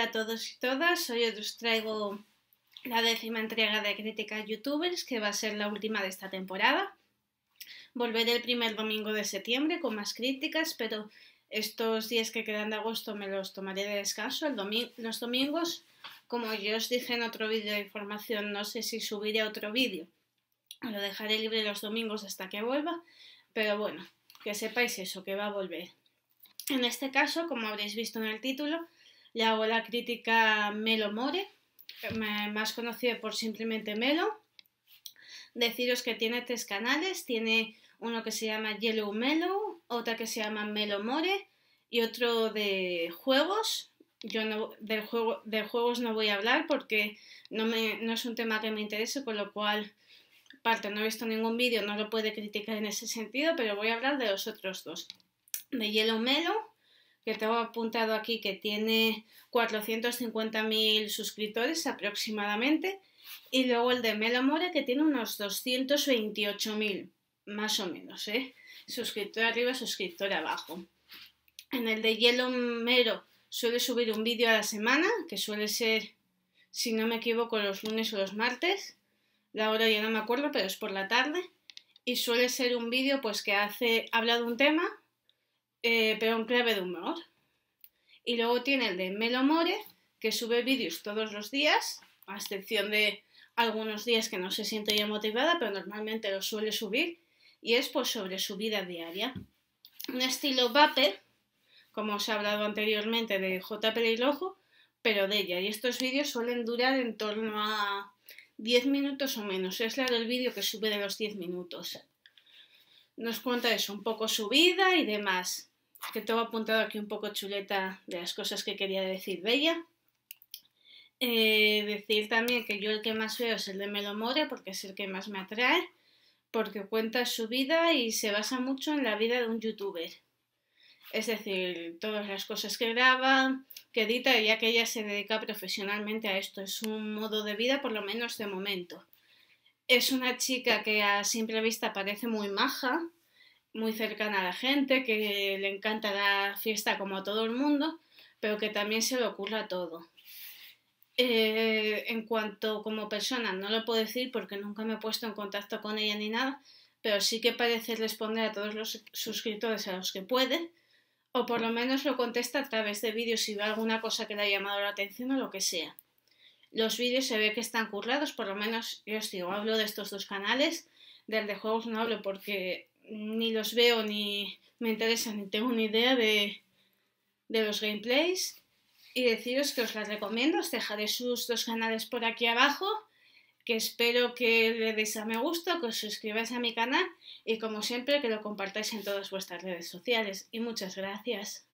Hola a todos y todas, hoy os traigo la décima entrega de Crítica Youtubers, que va a ser la última de esta temporada. Volveré el primer domingo de septiembre con más críticas, pero estos días que quedan de agosto me los tomaré de descanso. El los domingos, como yo os dije en otro vídeo de información, no sé si subiré otro vídeo. Lo dejaré libre los domingos hasta que vuelva, pero bueno, que sepáis eso, que va a volver. En este caso, como habréis visto en el título, le hago la crítica Melo More, más conocido por simplemente Melo. Deciros que tiene tres canales, tiene uno que se llama Yellow Melo, otra que se llama Melo More y otro de juegos. Yo no, del juego, de juegos no voy a hablar porque no, es un tema que me interese, con lo cual, parte, no he visto ningún vídeo, no lo puede criticar en ese sentido, pero voy a hablar de los otros dos. De Yellow Melo que tengo apuntado aquí que tiene 450.000 suscriptores aproximadamente, y luego el de Melo More, que tiene unos 228.000, más o menos, ¿eh? Suscriptor arriba, suscriptor abajo. En el de Hielo Mero suele subir un vídeo a la semana, que suele ser, si no me equivoco, los lunes o los martes. La hora ya no me acuerdo, pero es por la tarde. Y suele ser un vídeo pues que hace, habla de un tema eh, pero en clave de humor. Y luego tiene el de Melo More, que sube vídeos todos los días, a excepción de algunos días que no se siente ya motivada, pero normalmente lo suele subir, y es pues sobre su vida diaria. Un estilo vape, como os he hablado anteriormente de J. ojo pero de ella. Y estos vídeos suelen durar en torno a 10 minutos o menos. Es la el vídeo que sube de los 10 minutos nos cuenta eso, un poco su vida y demás. Que tengo apuntado aquí un poco chuleta de las cosas que quería decir de ella. Eh, decir también que yo el que más veo es el de Melomore porque es el que más me atrae, porque cuenta su vida y se basa mucho en la vida de un youtuber. Es decir, todas las cosas que graba, que edita, ya que ella se dedica profesionalmente a esto. Es un modo de vida, por lo menos de momento. Es una chica que a simple vista parece muy maja, muy cercana a la gente, que le encanta la fiesta como a todo el mundo, pero que también se le ocurra todo. Eh, en cuanto como persona, no lo puedo decir porque nunca me he puesto en contacto con ella ni nada, pero sí que parece responder a todos los suscriptores a los que puede, o por lo menos lo contesta a través de vídeos si ve alguna cosa que le ha llamado la atención o lo que sea. Los vídeos se ve que están currados, por lo menos yo os digo, hablo de estos dos canales, del de juegos no hablo porque ni los veo ni me interesan ni tengo ni idea de, de los gameplays. Y deciros que os las recomiendo, os dejaré sus dos canales por aquí abajo que espero que le deis a me gusta, que os suscribáis a mi canal y como siempre que lo compartáis en todas vuestras redes sociales. Y muchas gracias.